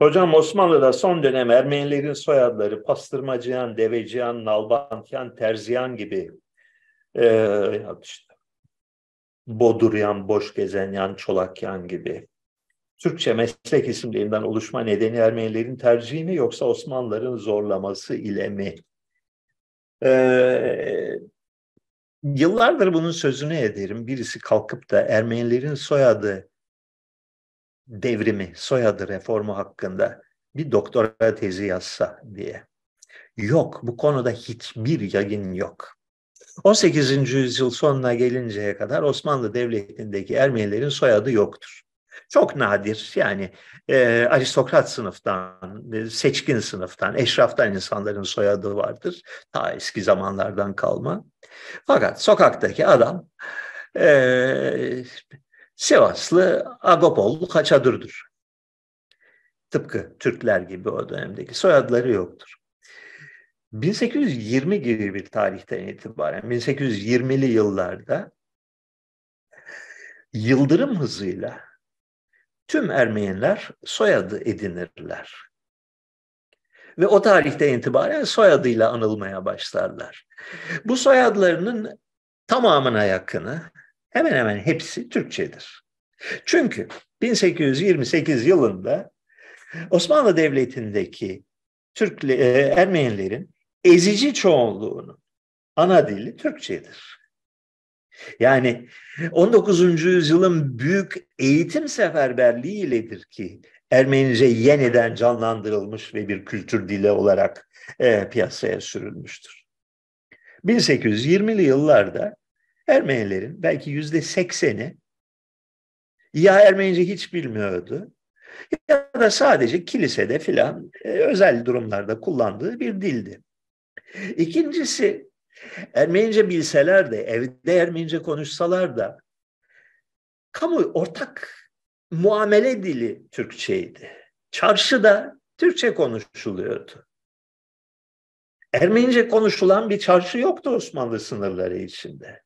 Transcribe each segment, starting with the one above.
Hocam Osmanlı'da son dönem Ermenilerin soyadları Pastırmacıyan, Deveciyan, Nalbantyan, Terziyan gibi e, işte, Boduryan, Boşgezenyan, Çolakyan gibi Türkçe meslek isimlerinden oluşma nedeni Ermenilerin tercihi mi yoksa Osmanlıların zorlaması ile mi? Ee, yıllardır bunun sözünü ederim. Birisi kalkıp da Ermenilerin soyadı devrimi, soyadı reformu hakkında bir doktora tezi yazsa diye. Yok, bu konuda hiçbir yayın yok. 18. yüzyıl sonuna gelinceye kadar Osmanlı Devleti'ndeki Ermenilerin soyadı yoktur. Çok nadir yani e, aristokrat sınıftan, e, seçkin sınıftan, eşraftan insanların soyadı vardır. Ta eski zamanlardan kalma. Fakat sokaktaki adam e, Sivaslı Agapollu Kaçadır'dır. Tıpkı Türkler gibi o dönemdeki soyadları yoktur. 1820 gibi bir tarihten itibaren 1820'li yıllarda yıldırım hızıyla tüm Ermeniler soyadı edinirler. Ve o tarihte itibaren soyadıyla anılmaya başlarlar. Bu soyadlarının tamamına yakını hemen hemen hepsi Türkçedir. Çünkü 1828 yılında Osmanlı Devleti'ndeki Türk, e, Ermenilerin ezici çoğunluğunun ana dili Türkçedir. Yani 19. yüzyılın büyük eğitim seferberliği iledir ki Ermenice yeniden canlandırılmış ve bir kültür dili olarak e, piyasaya sürülmüştür. 1820'li yıllarda Ermenilerin belki yüzde sekseni ya Ermenice hiç bilmiyordu ya da sadece kilisede filan e, özel durumlarda kullandığı bir dildi. İkincisi Ermenice bilseler de evde Ermenice konuşsalar da kamu ortak muamele dili Türkçeydi. Çarşıda Türkçe konuşuluyordu. Ermenice konuşulan bir çarşı yoktu Osmanlı sınırları içinde.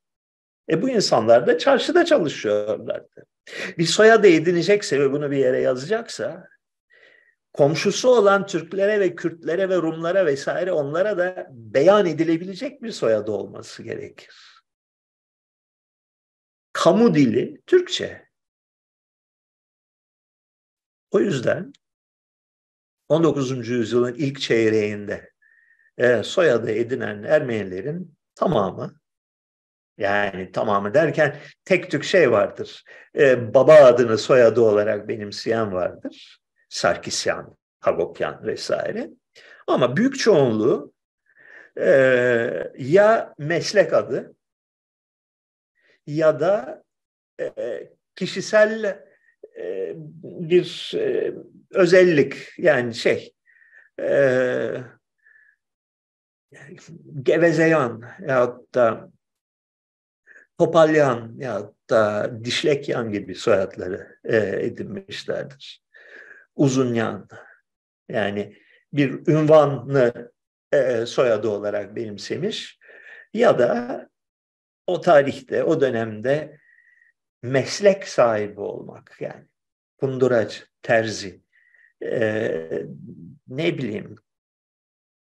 E bu insanlar da çarşıda çalışıyorlardı. Bir soyadı edinecekse ve bunu bir yere yazacaksa komşusu olan Türklere ve Kürtlere ve Rumlara vesaire onlara da beyan edilebilecek bir soyadı olması gerekir. Kamu dili Türkçe. O yüzden 19. yüzyılın ilk çeyreğinde e, soyadı edinen Ermenilerin tamamı yani tamamı derken tek tük şey vardır. Ee, baba adını soyadı olarak benimseyen vardır. Sarkisyan, Hagopyan vesaire. Ama büyük çoğunluğu e, ya meslek adı ya da e, kişisel e, bir e, özellik yani şey e, gevezeyan yahut da Topalyan ya da Dişlekyan gibi soyadları e, edinmişlerdir. Uzunyan yani bir ünvanlı e, soyadı olarak benimsemiş ya da o tarihte, o dönemde meslek sahibi olmak yani kunduracı, terzi, e, ne bileyim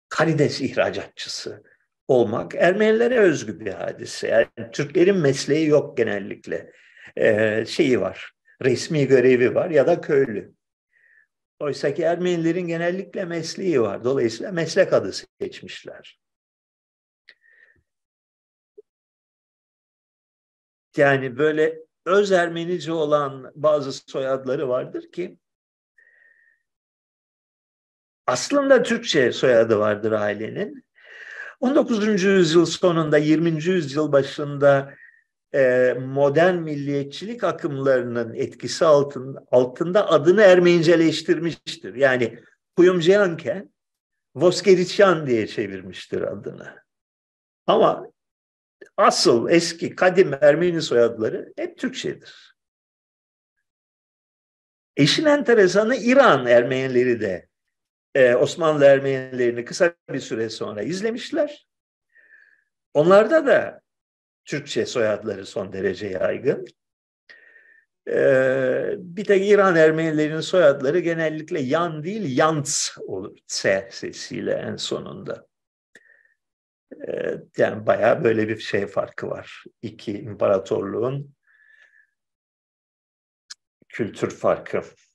karides ihracatçısı, olmak Ermenilere özgü bir hadise. Yani Türklerin mesleği yok genellikle. Ee, şeyi var, resmi görevi var ya da köylü. Oysa ki Ermenilerin genellikle mesleği var. Dolayısıyla meslek adı seçmişler. Yani böyle öz Ermenice olan bazı soyadları vardır ki aslında Türkçe soyadı vardır ailenin 19. yüzyıl sonunda 20. yüzyıl başında e, modern milliyetçilik akımlarının etkisi altında, altında adını Ermeniceleştirmiştir. Yani Kuyumcuyanken Voskerityan diye çevirmiştir adını. Ama asıl eski kadim Ermeni soyadları hep Türkçedir. Eşin enteresanı İran Ermenileri de ee, Osmanlı Ermenilerini kısa bir süre sonra izlemişler. Onlarda da Türkçe soyadları son derece yaygın. Ee, bir tek İran Ermenilerinin soyadları genellikle yan değil yants olur. S sesiyle en sonunda. Ee, yani bayağı böyle bir şey farkı var. İki imparatorluğun kültür farkı.